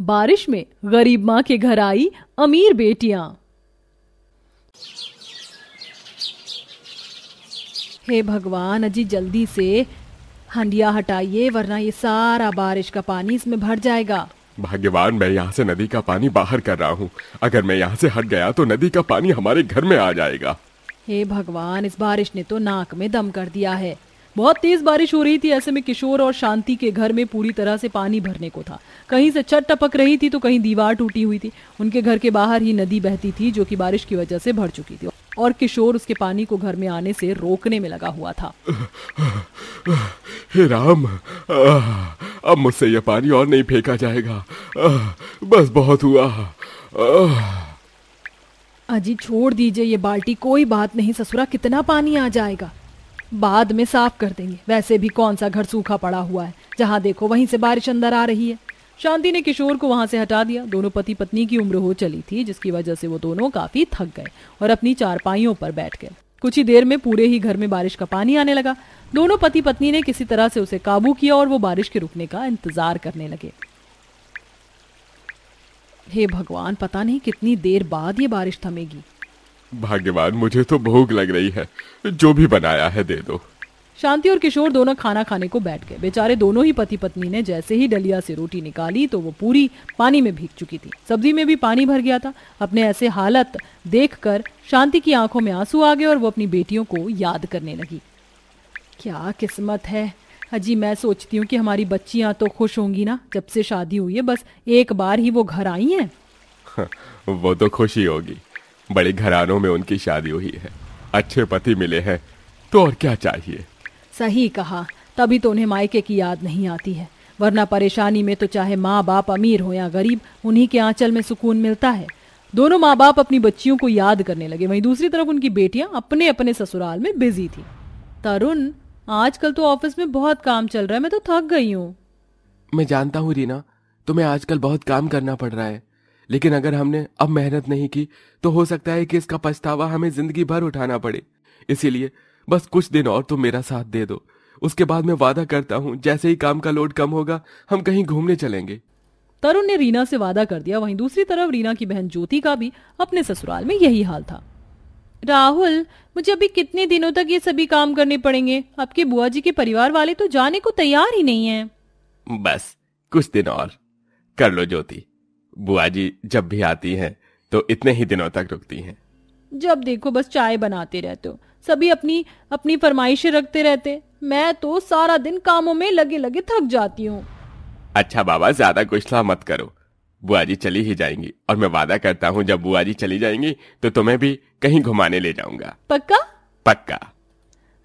बारिश में गरीब माँ के घर आई अमीर बेटियां हे भगवान अजी जल्दी से हंडिया हटाइए वरना ये सारा बारिश का पानी इसमें भर जाएगा भाग्यवान मैं यहाँ से नदी का पानी बाहर कर रहा हूँ अगर मैं यहाँ से हट गया तो नदी का पानी हमारे घर में आ जाएगा हे भगवान इस बारिश ने तो नाक में दम कर दिया है बहुत तेज बारिश हो रही थी ऐसे में किशोर और शांति के घर में पूरी तरह से पानी भरने को था कहीं से छत टपक रही थी तो कहीं दीवार टूटी हुई थी उनके घर के बाहर ही नदी बहती थी जो कि बारिश की वजह से भर चुकी थी और किशोर उसके पानी को घर में आने से रोकने में लगा हुआ था हे राम अब मुझसे यह पानी और नहीं फेंका जाएगा बस बहुत हुआ अजी छोड़ दीजिए ये बाल्टी कोई बात नहीं ससुरा कितना पानी आ जाएगा बाद में साफ कर देंगे वैसे भी कौन सा घर सूखा पड़ा हुआ है जहाँ देखो वहीं से बारिश अंदर आ रही है शांति ने किशोर को वहां से हटा दिया दोनों पति पत्नी की उम्र हो चली थी जिसकी वजह से वो दोनों काफी थक गए और अपनी चारपाइयों पर बैठ गए कुछ ही देर में पूरे ही घर में बारिश का पानी आने लगा दोनों पति पत्नी ने किसी तरह से उसे काबू किया और वो बारिश के रुकने का इंतजार करने लगे हे भगवान पता नहीं कितनी देर बाद ये बारिश थमेगी भाग्यवान मुझे तो भूख लग रही है जो भी बनाया है दे दो शांति और किशोर दोनों खाना खाने को बैठ गए बेचारे दोनों ही पति पत्नी ने जैसे ही डलिया से रोटी निकाली तो वो पूरी पानी में भीग चुकी थी सब्जी में भी पानी भर गया था अपने ऐसे हालत देखकर शांति की आंखों में आंसू आ गए और वो अपनी बेटियों को याद करने लगी क्या किस्मत है अजी मैं सोचती हूँ कि हमारी बच्चियाँ तो खुश होंगी ना जब से शादी हुई है बस एक बार ही वो घर आई हैं वो तो खुशी होगी बड़े घरानों में उनकी शादी हुई है अच्छे पति मिले हैं तो और क्या चाहिए सही कहा तभी तो उन्हें मायके की याद नहीं आती है वरना परेशानी में तो चाहे माँ बाप अमीर हो या गरीब उन्हीं के आंचल में सुकून मिलता है दोनों माँ बाप अपनी बच्चियों को याद करने लगे वहीं दूसरी तरफ उनकी बेटियां अपने अपने ससुराल में बिजी थी तरुण आजकल तो ऑफिस में बहुत काम चल रहा है मैं तो थक गई हूँ मैं जानता हूँ रीना तुम्हें आजकल बहुत काम करना पड़ रहा है लेकिन अगर हमने अब मेहनत नहीं की तो हो सकता है कि इसका पछतावा हमें जिंदगी भर उठाना पड़े इसीलिए बस कुछ दिन और तुम मेरा साथ दे दो उसके बाद मैं वादा करता हूँ जैसे ही काम का लोड कम होगा हम कहीं घूमने चलेंगे तरुण ने रीना से वादा कर दिया वहीं दूसरी तरफ रीना की बहन ज्योति का भी अपने ससुराल में यही हाल था राहुल मुझे अभी कितने दिनों तक ये सभी काम करने पड़ेंगे आपके बुआ जी के परिवार वाले तो जाने को तैयार ही नहीं हैं। बस कुछ दिन और कर लो ज्योति बुआ जी जब भी आती हैं तो इतने ही दिनों तक रुकती हैं जब देखो बस चाय बनाते रहते हो सभी अपनी अपनी फरमाइशें रखते रहते मैं तो सारा दिन कामों में लगे लगे थक जाती हूँ अच्छा बाबा ज्यादा गुस्सा मत करो बुआ जी चली ही जाएंगी और मैं वादा करता हूँ जब बुआ जी चली जाएंगी तो तुम्हें भी कहीं घुमाने ले जाऊंगा पक्का पक्का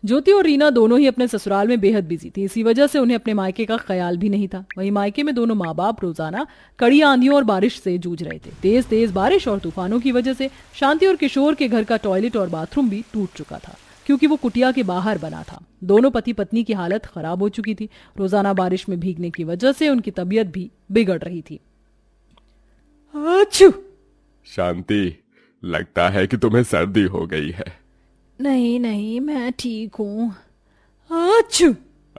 ज्योति और रीना दोनों ही अपने ससुराल में बेहद बिजी थी इसी वजह से उन्हें अपने मायके का ख्याल भी नहीं था वहीं मायके में दोनों माँ बाप रोजाना कड़ी आंधियों और बारिश से जूझ रहे थे तेज तेज बारिश और तूफानों की वजह से शांति और किशोर के घर का टॉयलेट और बाथरूम भी टूट चुका था क्योंकि वो कुटिया के बाहर बना था दोनों पति पत्नी की हालत खराब हो चुकी थी रोजाना बारिश में भीगने की वजह से उनकी तबीयत भी बिगड़ रही थी शांति लगता है कि तुम्हें सर्दी हो गई है नहीं नहीं मैं ठीक हूँ अच्छू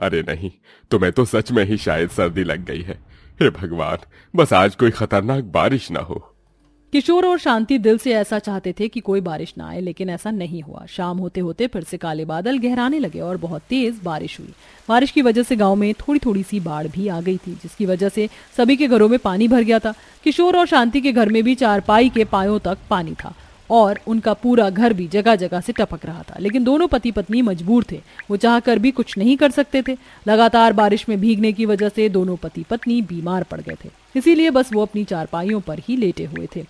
अरे नहीं तुम्हें तो सच में ही शायद सर्दी लग गई है हे भगवान बस आज कोई खतरनाक बारिश ना हो किशोर और शांति दिल से ऐसा चाहते थे कि कोई बारिश ना आए लेकिन ऐसा नहीं हुआ शाम होते होते फिर से काले बादल गहराने लगे और बहुत तेज बारिश हुई बारिश की वजह से गांव में थोड़ी थोड़ी सी बाढ़ भी आ गई थी जिसकी वजह से सभी के घरों में पानी भर गया था किशोर और शांति के घर में भी चारपाई के पायों तक पानी था और उनका पूरा घर भी जगह जगह से टपक रहा था लेकिन दोनों पति पत्नी मजबूर थे वो चाह भी कुछ नहीं कर सकते थे लगातार बारिश में भीगने की वजह से दोनों पति पत्नी बीमार पड़ गए थे इसीलिए बस वो अपनी चारपाइयों पर ही लेटे हुए थे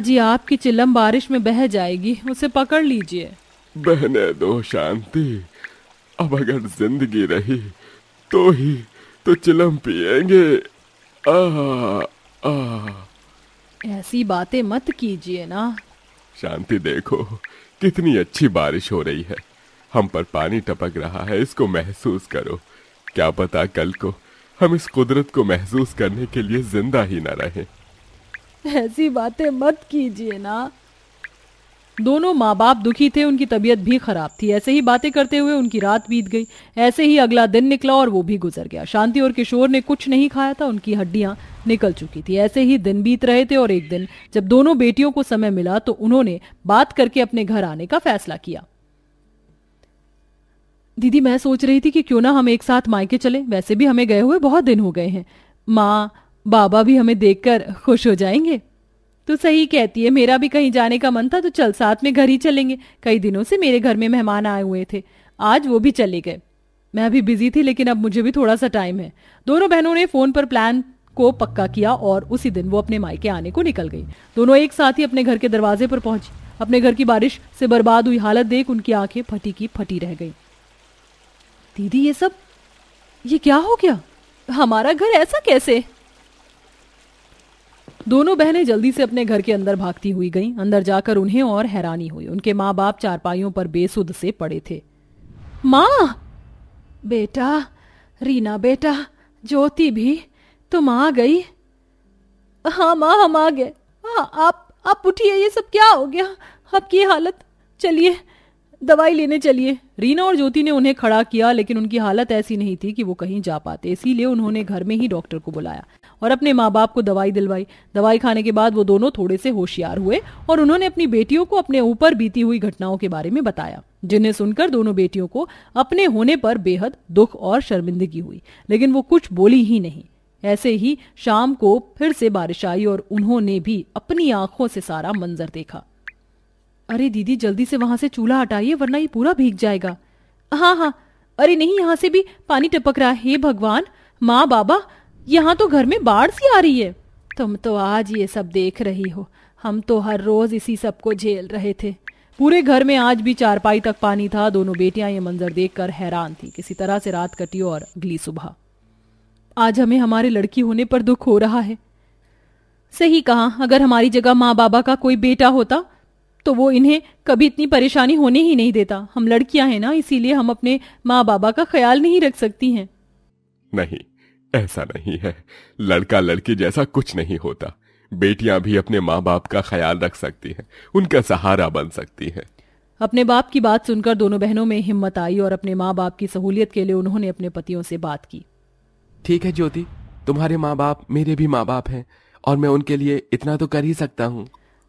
अजी आपकी चिलम बारिश में बह जाएगी उसे पकड़ लीजिए बहने दो शांति अब अगर जिंदगी रही तो ही तो चिलम पिएंगे आ, आ, ऐसी बातें मत कीजिए ना शांति देखो कितनी अच्छी बारिश हो रही है हम पर पानी टपक रहा है इसको महसूस करो क्या पता कल को हम इस कुदरत को महसूस करने के लिए जिंदा ही ना रहे ऐसी बातें मत कीजिए ना दोनों माँ बाप दुखी थे उनकी तबीयत भी खराब थी ऐसे ही बातें करते हुए उनकी रात बीत गई ऐसे ही अगला दिन निकला और वो भी गुजर गया शांति और किशोर ने कुछ नहीं खाया था उनकी हड्डियां निकल चुकी थी ऐसे ही दिन बीत रहे थे और एक दिन जब दोनों बेटियों को समय मिला तो उन्होंने बात करके अपने घर आने का फैसला किया दीदी मैं सोच रही थी कि क्यों ना हम एक साथ मायके चले वैसे भी हमें गए हुए बहुत दिन हो गए हैं माँ बाबा भी हमें देखकर खुश हो जाएंगे तो सही कहती है मेरा भी कहीं जाने का मन था तो चल साथ में घर ही चलेंगे कई दिनों से मेरे घर में मेहमान आए हुए थे आज वो भी चले गए मैं अभी बिजी थी लेकिन अब मुझे भी थोड़ा सा टाइम है दोनों बहनों ने फोन पर प्लान को पक्का किया और उसी दिन वो अपने मायके आने को निकल गई दोनों एक साथ ही अपने घर के दरवाजे पर पहुंची अपने घर की बारिश से बर्बाद हुई हालत देख उनकी आंखें फटी की फटी रह गई दीदी ये सब ये क्या हो गया हमारा घर ऐसा कैसे दोनों बहनें जल्दी से अपने घर के अंदर भागती हुई गईं अंदर जाकर उन्हें और हैरानी हुई उनके माँ बाप चारपाइयों पर बेसुध से पड़े थे माँ बेटा रीना बेटा ज्योति भी तुम आ गई हाँ माँ हम आ गए हाँ, आप आप उठिए ये सब क्या हो गया आपकी हालत चलिए दवाई लेने चलिए रीना और ज्योति ने उन्हें खड़ा किया लेकिन उनकी हालत ऐसी नहीं थी कि वो कहीं जा पाते इसीलिए उन्होंने घर में ही डॉक्टर को बुलाया और अपने माँ बाप को दवाई दिलवाई दवाई खाने के बाद वो दोनों थोड़े से होशियार हुए और उन्होंने अपनी बेटियों को अपने ऊपर बीती हुई घटनाओं के बारे में बताया जिन्हें सुनकर दोनों बेटियों को अपने होने पर बेहद दुख और शर्मिंदगी हुई लेकिन वो कुछ बोली ही नहीं ऐसे ही शाम को फिर से बारिश आई और उन्होंने भी अपनी आंखों से सारा मंजर देखा अरे दीदी जल्दी से वहां से चूल्हा हटाइए वरना ये पूरा भीग जाएगा हाँ हाँ अरे नहीं यहाँ से भी पानी टपक रहा है हे भगवान माँ बाबा यहाँ तो घर में बाढ़ सी आ रही है तुम तो आज ये सब देख रही हो हम तो हर रोज इसी सब को झेल रहे थे पूरे घर में आज भी चारपाई तक पानी था दोनों बेटियां ये मंजर देखकर हैरान थी किसी तरह से रात कटी और अगली सुबह आज हमें हमारे लड़की होने पर दुख हो रहा है सही कहा अगर हमारी जगह माँ बाबा का कोई बेटा होता तो वो इन्हें कभी इतनी परेशानी होने ही नहीं देता हम लड़कियां हैं ना इसीलिए हम अपने माँ बाबा का ख्याल नहीं रख सकती हैं नहीं ऐसा नहीं है लड़का लड़की जैसा कुछ नहीं होता बेटियां भी अपने माँ बाप का ख्याल रख सकती हैं उनका सहारा बन सकती हैं अपने बाप की बात सुनकर दोनों बहनों में हिम्मत आई और अपने माँ बाप की सहूलियत के लिए उन्होंने अपने पतियों से बात की ठीक है ज्योति तुम्हारे माँ बाप मेरे भी माँ बाप हैं और मैं उनके लिए इतना तो कर ही सकता हूँ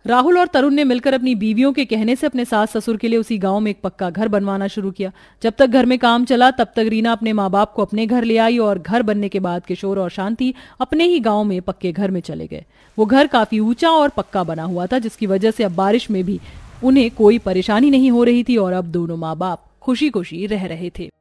राहुल और तरुण ने मिलकर अपनी बीवियों के कहने से अपने सास ससुर के लिए उसी गांव में एक पक्का घर बनवाना शुरू किया जब तक घर में काम चला तब तक रीना अपने माँ बाप को अपने घर ले आई और घर बनने के बाद किशोर और शांति अपने ही गाँव में पक्के घर में चले गए वो घर काफी ऊंचा और पक्का बना हुआ था जिसकी वजह से अब बारिश में भी उन्हें कोई परेशानी नहीं हो रही थी और अब दोनों माँ बाप खुशी खुशी रह रहे थे